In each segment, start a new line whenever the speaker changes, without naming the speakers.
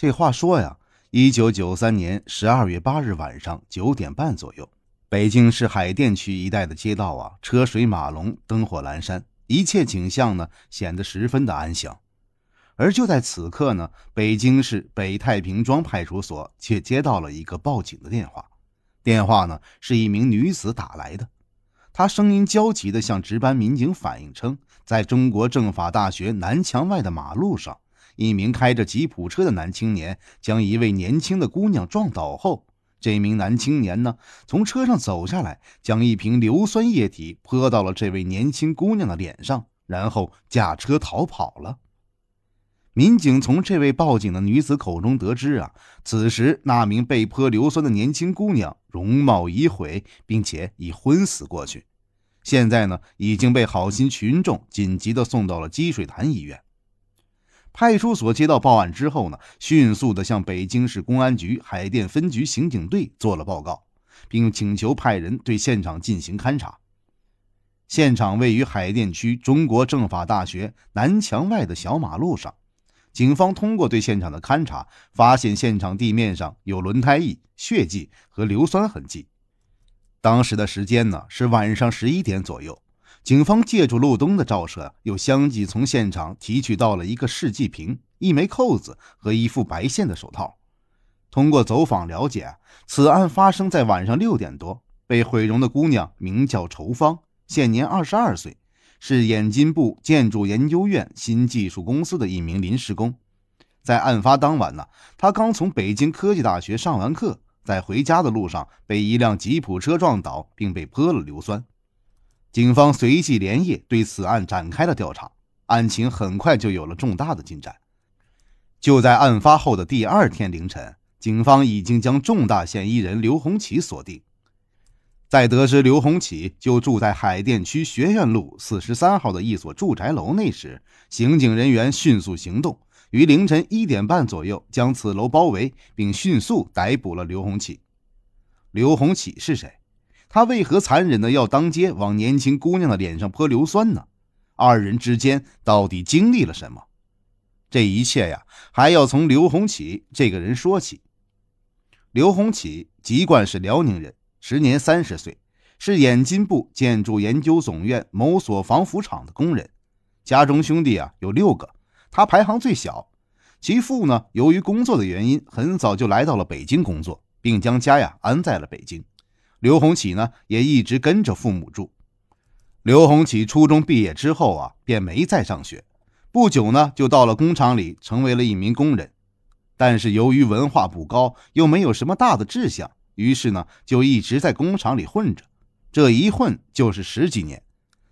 这话说呀，一九九三年十二月八日晚上九点半左右，北京市海淀区一带的街道啊，车水马龙，灯火阑珊，一切景象呢，显得十分的安详。而就在此刻呢，北京市北太平庄派出所却接到了一个报警的电话。电话呢，是一名女子打来的，她声音焦急地向值班民警反映称，在中国政法大学南墙外的马路上。一名开着吉普车的男青年将一位年轻的姑娘撞倒后，这名男青年呢从车上走下来，将一瓶硫酸液体泼到了这位年轻姑娘的脸上，然后驾车逃跑了。民警从这位报警的女子口中得知啊，此时那名被泼硫酸的年轻姑娘容貌已毁，并且已昏死过去，现在呢已经被好心群众紧急的送到了积水潭医院。派出所接到报案之后呢，迅速的向北京市公安局海淀分局刑警队做了报告，并请求派人对现场进行勘查。现场位于海淀区中国政法大学南墙外的小马路上。警方通过对现场的勘查，发现现场地面上有轮胎印、血迹和硫酸痕迹。当时的时间呢是晚上十一点左右。警方借助路灯的照射，又相继从现场提取到了一个试剂瓶、一枚扣子和一副白线的手套。通过走访了解，此案发生在晚上六点多。被毁容的姑娘名叫仇芳，现年二十二岁，是冶金部建筑研究院新技术公司的一名临时工。在案发当晚呢，她刚从北京科技大学上完课，在回家的路上被一辆吉普车撞倒，并被泼了硫酸。警方随即连夜对此案展开了调查，案情很快就有了重大的进展。就在案发后的第二天凌晨，警方已经将重大嫌疑人刘红旗锁定。在得知刘红旗就住在海淀区学院路四十三号的一所住宅楼内时，刑警人员迅速行动，于凌晨一点半左右将此楼包围，并迅速逮捕了刘红旗。刘红旗是谁？他为何残忍的要当街往年轻姑娘的脸上泼硫酸呢？二人之间到底经历了什么？这一切呀，还要从刘洪启这个人说起。刘洪启籍贯是辽宁人，时年三十岁，是冶金部建筑研究总院某所防腐厂的工人。家中兄弟啊有六个，他排行最小。其父呢，由于工作的原因，很早就来到了北京工作，并将家呀安在了北京。刘洪启呢，也一直跟着父母住。刘洪启初中毕业之后啊，便没再上学，不久呢，就到了工厂里，成为了一名工人。但是由于文化不高，又没有什么大的志向，于是呢，就一直在工厂里混着。这一混就是十几年，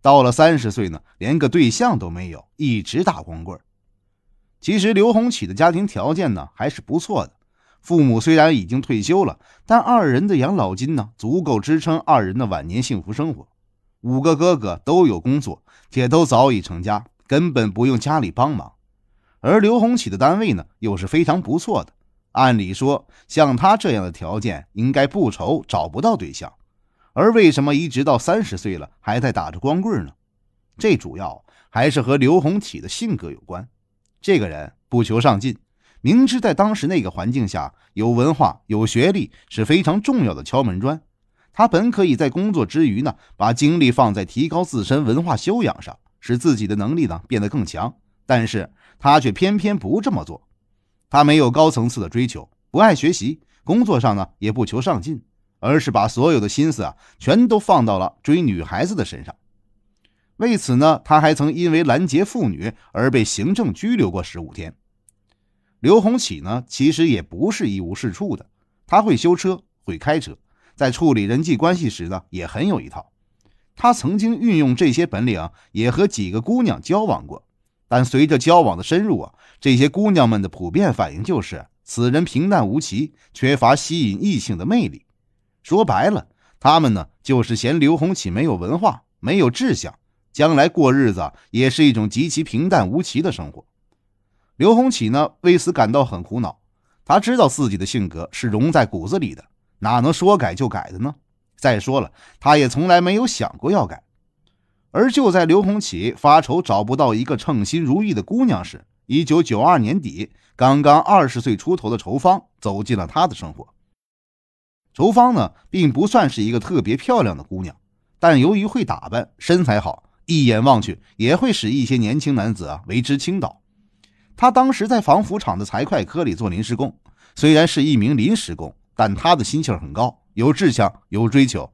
到了三十岁呢，连个对象都没有，一直打光棍。其实刘洪启的家庭条件呢，还是不错的。父母虽然已经退休了，但二人的养老金呢，足够支撑二人的晚年幸福生活。五个哥哥都有工作，且都早已成家，根本不用家里帮忙。而刘洪启的单位呢，又是非常不错的。按理说，像他这样的条件，应该不愁找不到对象。而为什么一直到三十岁了，还在打着光棍呢？这主要还是和刘洪启的性格有关。这个人不求上进。明知在当时那个环境下，有文化、有学历是非常重要的敲门砖。他本可以在工作之余呢，把精力放在提高自身文化修养上，使自己的能力呢变得更强。但是他却偏偏不这么做。他没有高层次的追求，不爱学习，工作上呢也不求上进，而是把所有的心思啊全都放到了追女孩子的身上。为此呢，他还曾因为拦截妇女而被行政拘留过十五天。刘洪启呢，其实也不是一无是处的。他会修车，会开车，在处理人际关系时呢，也很有一套。他曾经运用这些本领，也和几个姑娘交往过。但随着交往的深入啊，这些姑娘们的普遍反应就是此人平淡无奇，缺乏吸引异性的魅力。说白了，他们呢，就是嫌刘洪启没有文化，没有志向，将来过日子也是一种极其平淡无奇的生活。刘洪启呢为此感到很苦恼，他知道自己的性格是融在骨子里的，哪能说改就改的呢？再说了，他也从来没有想过要改。而就在刘洪启发愁找不到一个称心如意的姑娘时，一九九二年底，刚刚二十岁出头的仇芳走进了他的生活。仇芳呢，并不算是一个特别漂亮的姑娘，但由于会打扮、身材好，一眼望去也会使一些年轻男子啊为之倾倒。他当时在防腐厂的财会科里做临时工，虽然是一名临时工，但他的心气很高，有志向，有追求。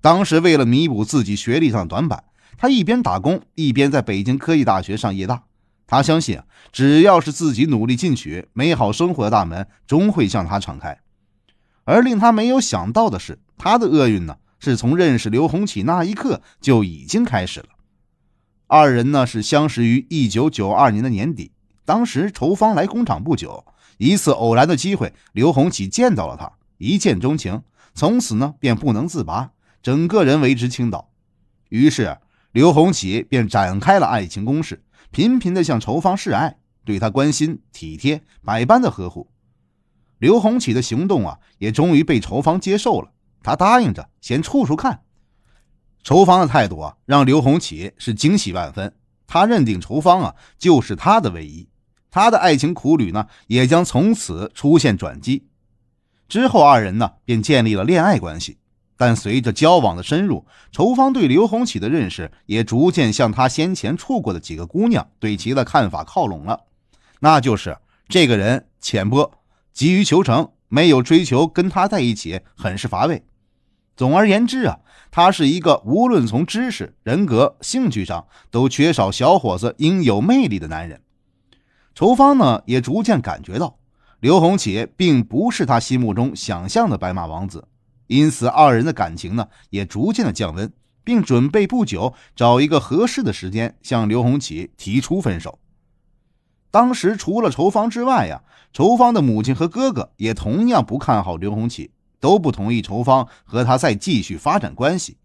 当时为了弥补自己学历上的短板，他一边打工，一边在北京科技大学上夜大。他相信啊，只要是自己努力进取，美好生活的大门终会向他敞开。而令他没有想到的是，他的厄运呢，是从认识刘洪起那一刻就已经开始了。二人呢是相识于一九九二年的年底。当时仇方来工厂不久，一次偶然的机会，刘洪启见到了他，一见钟情，从此呢便不能自拔，整个人为之倾倒。于是刘洪启便展开了爱情攻势，频频的向仇方示爱，对他关心体贴，百般的呵护。刘洪启的行动啊，也终于被仇方接受了，他答应着先处处看。仇方的态度啊，让刘洪启是惊喜万分，他认定仇方啊就是他的唯一。他的爱情苦旅呢，也将从此出现转机。之后，二人呢便建立了恋爱关系。但随着交往的深入，仇芳对刘洪起的认识也逐渐向他先前处过的几个姑娘对其的看法靠拢了，那就是这个人浅薄、急于求成，没有追求，跟他在一起很是乏味。总而言之啊，他是一个无论从知识、人格、兴趣上都缺少小伙子应有魅力的男人。仇芳呢，也逐渐感觉到刘洪启并不是他心目中想象的白马王子，因此二人的感情呢，也逐渐的降温，并准备不久找一个合适的时间向刘洪启提出分手。当时除了仇芳之外呀，仇芳的母亲和哥哥也同样不看好刘洪启，都不同意仇芳和他再继续发展关系。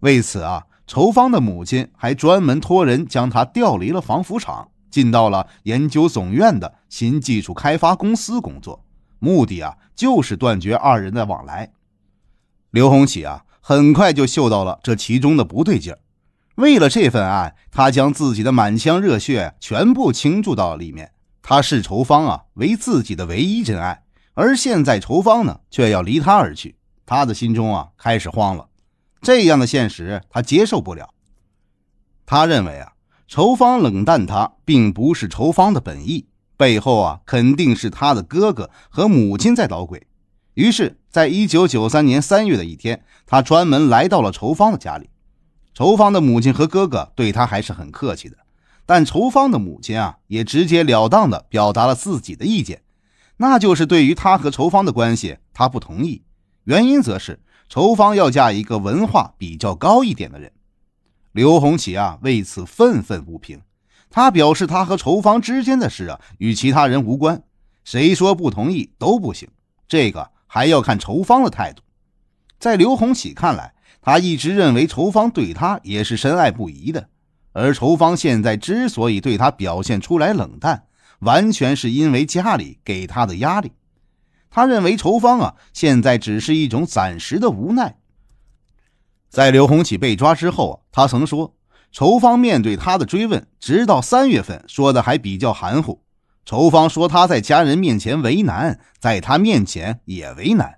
为此啊，仇芳的母亲还专门托人将他调离了防腐厂。进到了研究总院的新技术开发公司工作，目的啊就是断绝二人的往来。刘洪启啊，很快就嗅到了这其中的不对劲儿。为了这份爱，他将自己的满腔热血全部倾注到里面。他视仇方啊，为自己的唯一真爱，而现在仇方呢，却要离他而去。他的心中啊，开始慌了。这样的现实他接受不了。他认为啊。仇方冷淡他，并不是仇方的本意，背后啊肯定是他的哥哥和母亲在捣鬼。于是，在一九九三年三月的一天，他专门来到了仇方的家里。仇芳的母亲和哥哥对他还是很客气的，但仇芳的母亲啊也直截了当的表达了自己的意见，那就是对于他和仇芳的关系，他不同意。原因则是仇方要嫁一个文化比较高一点的人。刘洪起啊，为此愤愤不平。他表示，他和仇芳之间的事啊，与其他人无关。谁说不同意都不行，这个还要看仇芳的态度。在刘洪起看来，他一直认为仇芳对他也是深爱不疑的。而仇芳现在之所以对他表现出来冷淡，完全是因为家里给他的压力。他认为仇芳啊，现在只是一种暂时的无奈。在刘洪启被抓之后，他曾说：“仇方面对他的追问，直到三月份说的还比较含糊。仇方说他在家人面前为难，在他面前也为难。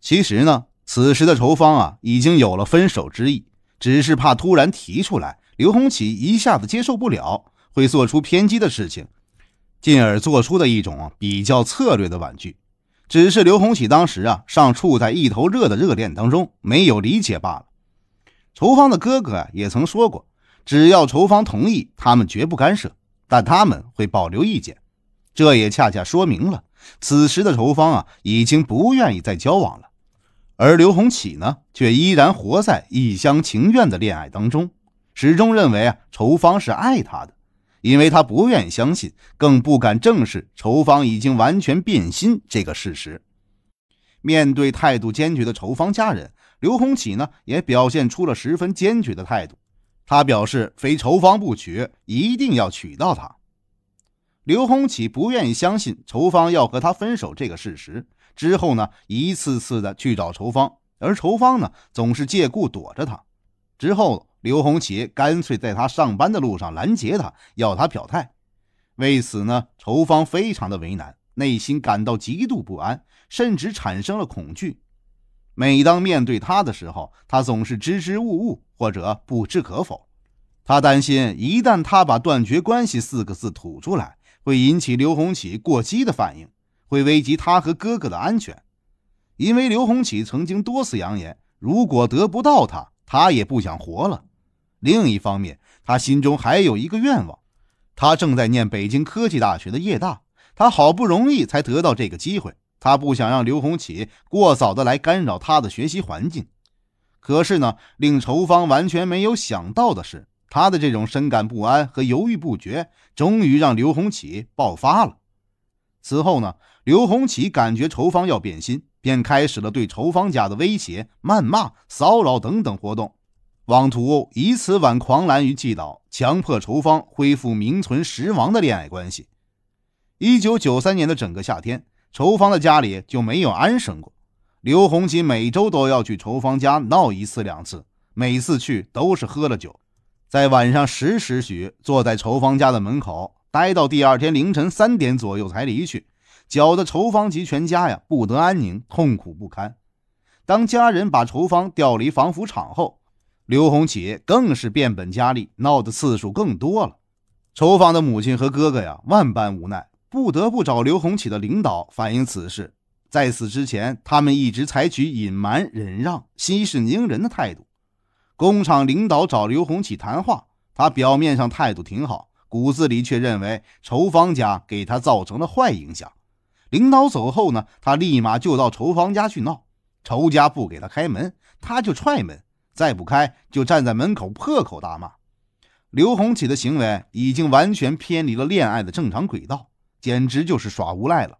其实呢，此时的仇方啊，已经有了分手之意，只是怕突然提出来，刘洪启一下子接受不了，会做出偏激的事情，进而做出的一种比较策略的婉拒。”只是刘洪喜当时啊，尚处在一头热的热恋当中，没有理解罢了。仇芳的哥哥啊，也曾说过，只要仇芳同意，他们绝不干涉，但他们会保留意见。这也恰恰说明了，此时的仇芳啊，已经不愿意再交往了。而刘洪启呢，却依然活在一厢情愿的恋爱当中，始终认为啊，仇芳是爱他的。因为他不愿意相信，更不敢正视仇方已经完全变心这个事实。面对态度坚决的仇方家人，刘洪启呢也表现出了十分坚决的态度。他表示：“非仇方不娶，一定要娶到她。”刘洪启不愿意相信仇方要和他分手这个事实，之后呢一次次的去找仇方，而仇方呢总是借故躲着他。之后。刘洪起干脆在他上班的路上拦截他，要他表态。为此呢，仇芳非常的为难，内心感到极度不安，甚至产生了恐惧。每当面对他的时候，他总是支支吾吾或者不知可否。他担心一旦他把“断绝关系”四个字吐出来，会引起刘洪起过激的反应，会危及他和哥哥的安全。因为刘洪起曾经多次扬言，如果得不到他，他也不想活了。另一方面，他心中还有一个愿望。他正在念北京科技大学的夜大，他好不容易才得到这个机会，他不想让刘洪启过早的来干扰他的学习环境。可是呢，令仇芳完全没有想到的是，他的这种深感不安和犹豫不决，终于让刘洪启爆发了。此后呢，刘洪启感觉仇芳要变心，便开始了对仇芳家的威胁、谩骂、骚扰等等活动。妄图以此挽狂澜于既倒，强迫仇方恢复名存实亡的恋爱关系。一九九三年的整个夏天，仇方的家里就没有安生过。刘红旗每周都要去仇方家闹一次两次，每次去都是喝了酒，在晚上十时许坐在仇方家的门口，待到第二天凌晨三点左右才离去，搅得仇方及全家呀不得安宁，痛苦不堪。当家人把仇方调离防腐厂后。刘洪启更是变本加厉，闹的次数更多了。仇方的母亲和哥哥呀，万般无奈，不得不找刘洪启的领导反映此事。在此之前，他们一直采取隐瞒、忍让、息事宁人的态度。工厂领导找刘洪启谈话，他表面上态度挺好，骨子里却认为仇方家给他造成了坏影响。领导走后呢，他立马就到仇方家去闹，仇家不给他开门，他就踹门。再不开，就站在门口破口大骂。刘洪起的行为已经完全偏离了恋爱的正常轨道，简直就是耍无赖了。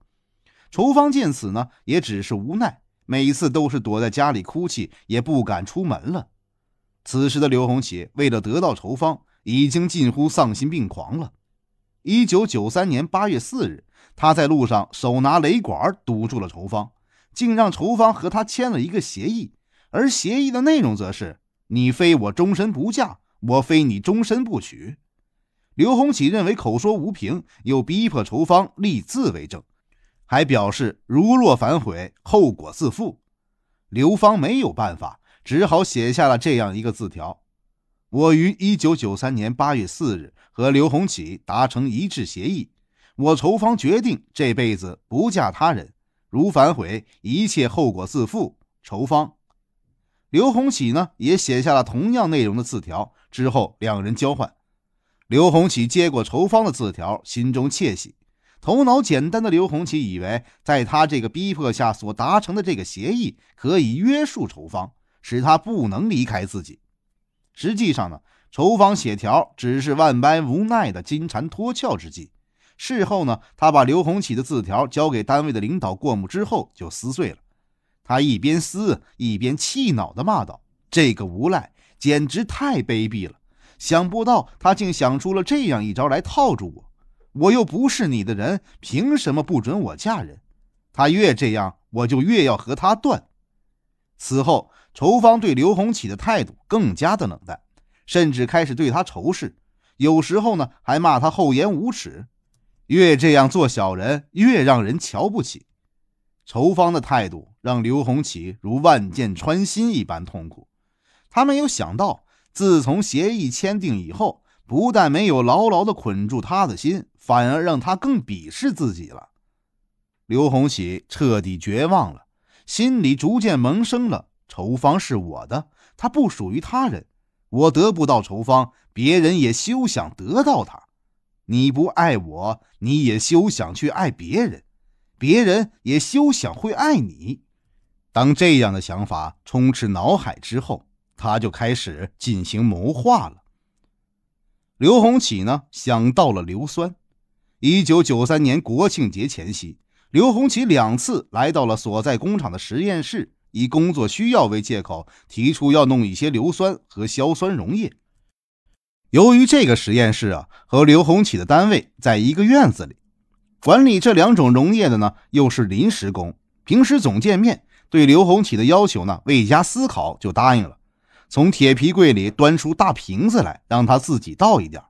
仇芳见此呢，也只是无奈，每次都是躲在家里哭泣，也不敢出门了。此时的刘洪起为了得到仇芳，已经近乎丧心病狂了。一九九三年八月四日，他在路上手拿雷管堵住了仇芳，竟让仇芳和他签了一个协议。而协议的内容则是：你非我终身不嫁，我非你终身不娶。刘洪启认为口说无凭，又逼迫仇方立字为证，还表示如若反悔，后果自负。刘芳没有办法，只好写下了这样一个字条：我于一九九三年八月四日和刘洪启达成一致协议，我仇方决定这辈子不嫁他人，如反悔，一切后果自负。仇方。刘洪启呢也写下了同样内容的字条，之后两人交换。刘洪启接过仇方的字条，心中窃喜。头脑简单的刘洪启以为，在他这个逼迫下所达成的这个协议，可以约束仇方，使他不能离开自己。实际上呢，仇方写条只是万般无奈的金蝉脱壳之计。事后呢，他把刘洪启的字条交给单位的领导过目之后，就撕碎了。他一边撕一边气恼地骂道：“这个无赖简直太卑鄙了！想不到他竟想出了这样一招来套住我。我又不是你的人，凭什么不准我嫁人？”他越这样，我就越要和他断。此后，仇芳对刘洪起的态度更加的冷淡，甚至开始对他仇视，有时候呢还骂他厚颜无耻。越这样做小人，越让人瞧不起。仇芳的态度。让刘洪旗如万箭穿心一般痛苦。他没有想到，自从协议签订以后，不但没有牢牢地捆住他的心，反而让他更鄙视自己了。刘洪旗彻底绝望了，心里逐渐萌生了：仇方是我的，他不属于他人，我得不到仇方，别人也休想得到他。你不爱我，你也休想去爱别人，别人也休想会爱你。当这样的想法充斥脑海之后，他就开始进行谋划了。刘洪启呢想到了硫酸。一九九三年国庆节前夕，刘洪启两次来到了所在工厂的实验室，以工作需要为借口，提出要弄一些硫酸和硝酸溶液。由于这个实验室啊和刘洪启的单位在一个院子里，管理这两种溶液的呢又是临时工，平时总见面。对刘洪启的要求呢，未加思考就答应了。从铁皮柜里端出大瓶子来，让他自己倒一点。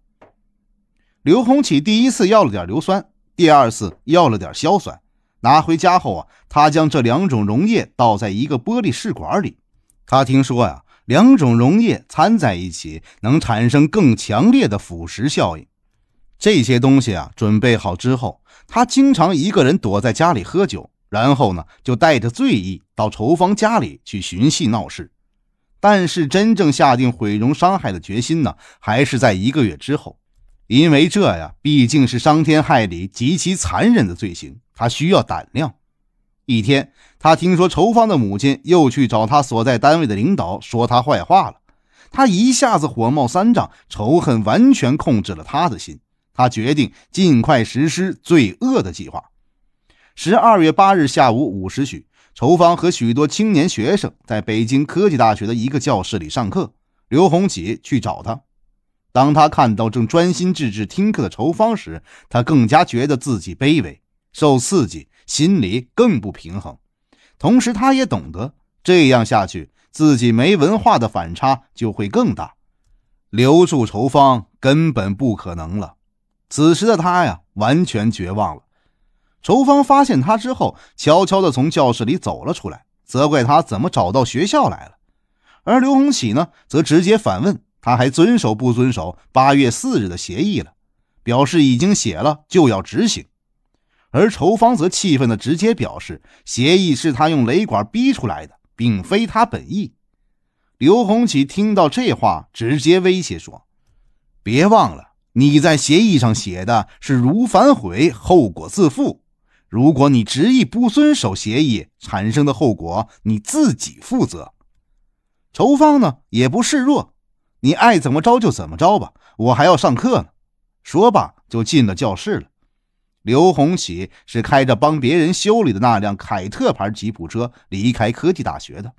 刘洪启第一次要了点硫酸，第二次要了点硝酸。拿回家后啊，他将这两种溶液倒在一个玻璃试管里。他听说呀，两种溶液掺在一起能产生更强烈的腐蚀效应。这些东西啊，准备好之后，他经常一个人躲在家里喝酒。然后呢，就带着醉意到仇芳家里去寻衅闹事。但是，真正下定毁容伤害的决心呢，还是在一个月之后，因为这呀毕竟是伤天害理、极其残忍的罪行，他需要胆量。一天，他听说仇芳的母亲又去找他所在单位的领导说他坏话了，他一下子火冒三丈，仇恨完全控制了他的心。他决定尽快实施罪恶的计划。十二月八日下午五时许，仇芳和许多青年学生在北京科技大学的一个教室里上课。刘洪启去找他，当他看到正专心致志听课的仇芳时，他更加觉得自己卑微，受刺激，心里更不平衡。同时，他也懂得这样下去，自己没文化的反差就会更大，留住仇芳根本不可能了。此时的他呀，完全绝望了。仇方发现他之后，悄悄地从教室里走了出来，责怪他怎么找到学校来了。而刘洪启呢，则直接反问他，还遵守不遵守八月四日的协议了？表示已经写了就要执行。而仇方则气愤地直接表示，协议是他用雷管逼出来的，并非他本意。刘洪启听到这话，直接威胁说：“别忘了，你在协议上写的是如反悔，后果自负。”如果你执意不遵守协议，产生的后果你自己负责。仇方呢也不示弱，你爱怎么着就怎么着吧，我还要上课呢。说罢就进了教室了。刘洪喜是开着帮别人修理的那辆凯特牌吉普车离开科技大学的，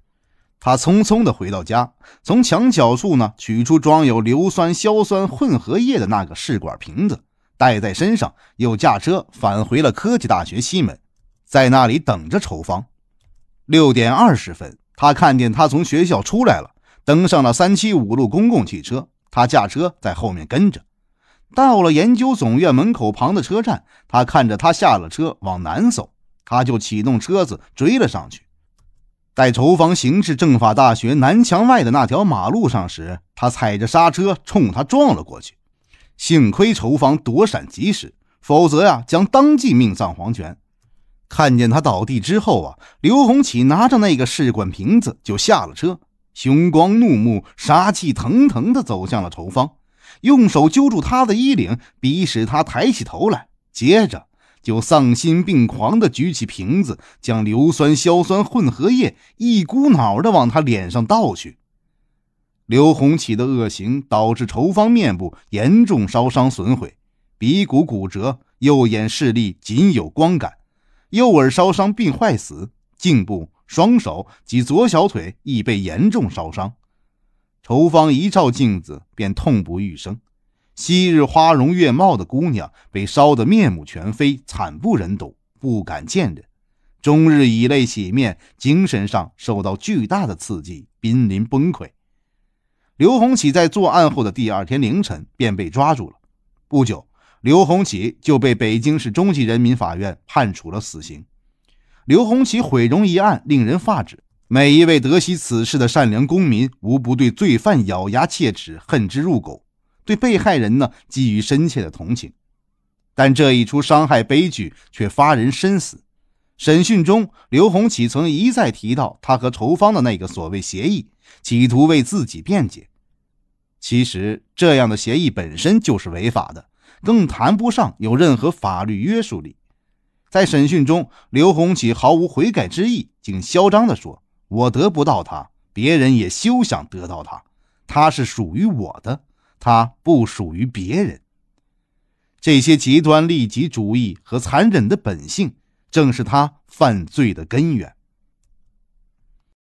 他匆匆地回到家，从墙角处呢取出装有硫酸硝酸混合液的那个试管瓶子。带在身上，又驾车返回了科技大学西门，在那里等着仇方。六点二十分，他看见他从学校出来了，登上了三七五路公共汽车。他驾车在后面跟着，到了研究总院门口旁的车站，他看着他下了车往南走，他就启动车子追了上去。待仇方行至政法大学南墙外的那条马路上时，他踩着刹车冲他撞了过去。幸亏仇方躲闪及时，否则呀，将当即命丧黄泉。看见他倒地之后啊，刘洪启拿着那个试管瓶子就下了车，凶光怒目、杀气腾腾地走向了仇方，用手揪住他的衣领，逼使他抬起头来，接着就丧心病狂地举起瓶子，将硫酸、硝酸混合液一股脑地往他脸上倒去。刘洪起的恶行导致仇方面部严重烧伤损毁，鼻骨骨折，右眼视力仅有光感，右耳烧伤并坏死，颈部、双手及左小腿亦被严重烧伤。仇芳一照镜子便痛不欲生，昔日花容月貌的姑娘被烧得面目全非，惨不忍睹，不敢见人，终日以泪洗面，精神上受到巨大的刺激，濒临崩溃。刘洪启在作案后的第二天凌晨便被抓住了。不久，刘洪启就被北京市中级人民法院判处了死刑。刘洪启毁容一案令人发指，每一位得悉此事的善良公民无不对罪犯咬牙切齿、恨之入骨，对被害人呢寄予深切的同情。但这一出伤害悲剧却发人深思。审讯中，刘洪启曾一再提到他和仇方的那个所谓协议，企图为自己辩解。其实，这样的协议本身就是违法的，更谈不上有任何法律约束力。在审讯中，刘洪启毫无悔改之意，竟嚣张地说：“我得不到他，别人也休想得到他。他是属于我的，他不属于别人。”这些极端利己主义和残忍的本性，正是他犯罪的根源。